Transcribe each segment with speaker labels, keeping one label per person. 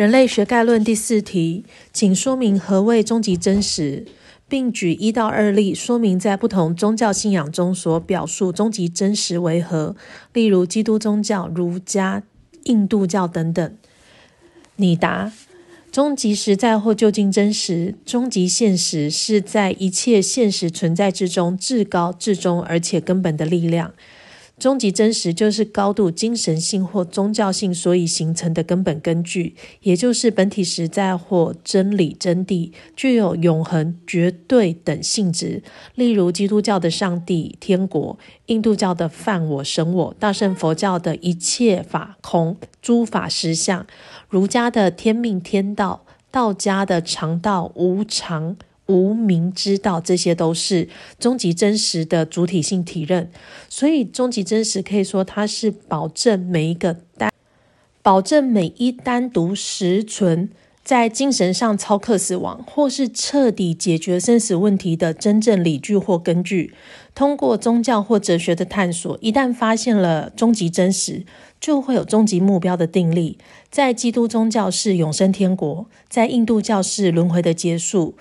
Speaker 1: 人类学概论第四题，请说明何谓终极真实，并举一到二例说明在不同宗教信仰中所表述终极真实为何。例如基督宗教、儒家、印度教等等。你答：终极实在或究竟真实、终极现实，是在一切现实存在之中至高至终而且根本的力量。终极真实就是高度精神性或宗教性，所以形成的根本根据，也就是本体实在或真理真谛，具有永恒、绝对等性质。例如基督教的上帝、天国，印度教的犯我神我，大圣佛教的一切法空、诸法实相，儒家的天命天道，道家的常道、无常。无名之道，这些都是终极真实的主体性体认。所以，终极真实可以说它是保证每一个单保证每一单独实存在精神上超克死亡，或是彻底解决生死问题的真正理据或根据。通过宗教或哲学的探索，一旦发现了终极真实，就会有终极目标的定力，在基督宗教是永生天国，在印度教是轮回的结束。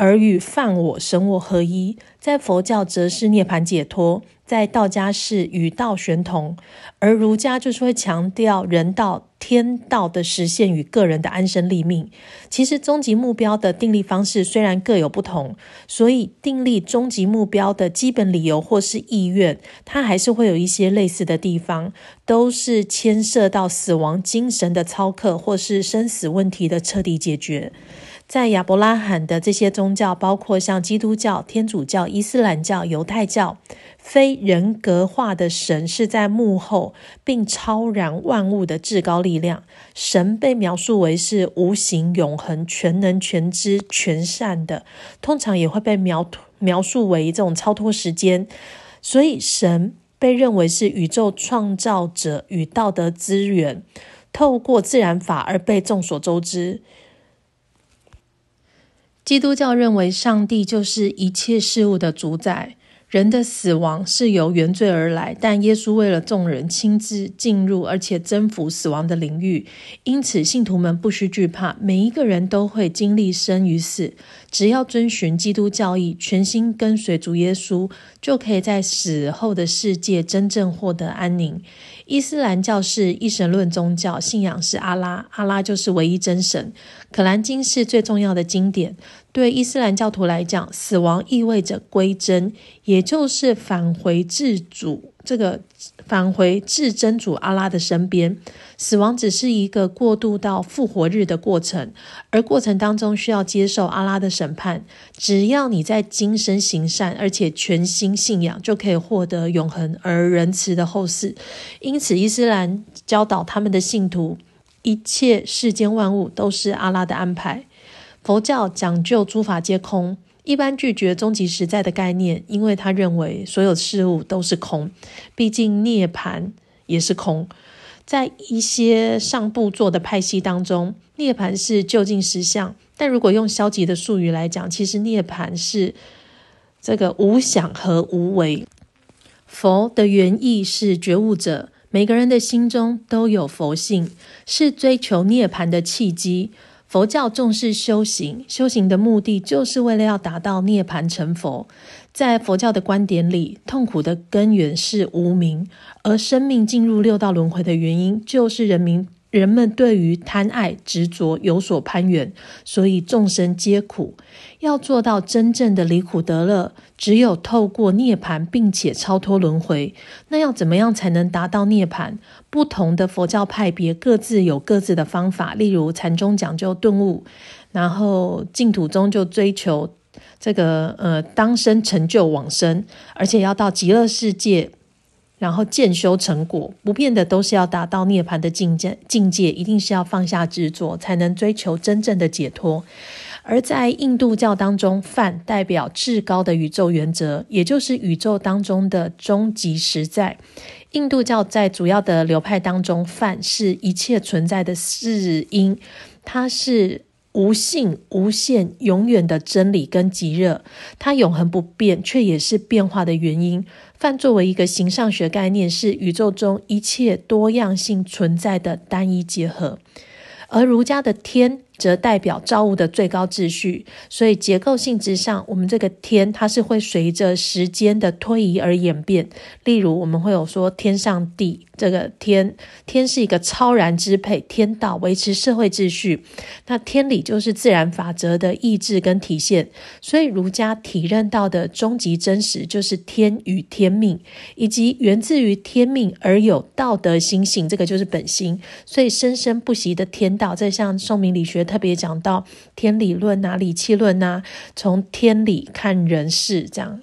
Speaker 1: 而与犯我、神我合一。在佛教则是涅槃解脱，在道家是与道玄同，而儒家就是会强调人道、天道的实现与个人的安身立命。其实终极目标的定立方式虽然各有不同，所以定立终极目标的基本理由或是意愿，它还是会有一些类似的地方，都是牵涉到死亡、精神的操克或是生死问题的彻底解决。在亚伯拉罕的这些宗教，包括像基督教、天主教。伊斯兰教、犹太教，非人格化的神是在幕后并超然万物的至高力量。神被描述为是无形、永恒、全能、全知、全善的，通常也会被描描述为这种超脱时间。所以，神被认为是宇宙创造者与道德资源，透过自然法而被众所周知。基督教认为，上帝就是一切事物的主宰。人的死亡是由原罪而来，但耶稣为了众人亲自进入，而且征服死亡的领域，因此信徒们不需惧怕。每一个人都会经历生与死，只要遵循基督教义，全心跟随主耶稣，就可以在死后的世界真正获得安宁。伊斯兰教是一神论宗教，信仰是阿拉，阿拉就是唯一真神。可兰经是最重要的经典。对伊斯兰教徒来讲，死亡意味着归真，也就是返回至主，这个返回至真主阿拉的身边。死亡只是一个过渡到复活日的过程，而过程当中需要接受阿拉的审判。只要你在今生行善，而且全心信仰，就可以获得永恒而仁慈的后世。因此，伊斯兰教导他们的信徒，一切世间万物都是阿拉的安排。佛教讲究诸法皆空，一般拒绝终极实在的概念，因为他认为所有事物都是空。毕竟涅槃也是空。在一些上部座的派系当中，涅槃是究竟实相。但如果用消极的术语来讲，其实涅槃是这个无想和无为。佛的原意是觉悟者，每个人的心中都有佛性，是追求涅槃的契机。佛教重视修行，修行的目的就是为了要达到涅槃成佛。在佛教的观点里，痛苦的根源是无明，而生命进入六道轮回的原因就是人民人们对于贪爱执着有所攀援，所以众生皆苦。要做到真正的离苦得乐，只有透过涅槃，并且超脱轮回。那要怎么样才能达到涅槃？不同的佛教派别各自有各自的方法。例如禅宗讲究顿悟，然后净土宗就追求这个呃当生成就往生，而且要到极乐世界。然后渐修成果不变的都是要达到涅槃的境界，境界一定是要放下执着，才能追求真正的解脱。而在印度教当中，梵代表至高的宇宙原则，也就是宇宙当中的终极实在。印度教在主要的流派当中，梵是一切存在的四因，它是。无性、无限、永远的真理跟极热，它永恒不变，却也是变化的原因。泛作为一个形上学概念，是宇宙中一切多样性存在的单一结合。而儒家的天。则代表造物的最高秩序，所以结构性之上，我们这个天它是会随着时间的推移而演变。例如，我们会有说“天上地，这个天，天是一个超然支配天道，维持社会秩序。那天理就是自然法则的意志跟体现。所以，儒家体认到的终极真实就是天与天命，以及源自于天命而有道德心性，这个就是本心。所以，生生不息的天道，在像宋明理学。特别讲到天理论啊、理气论啊，从天理看人事，这样。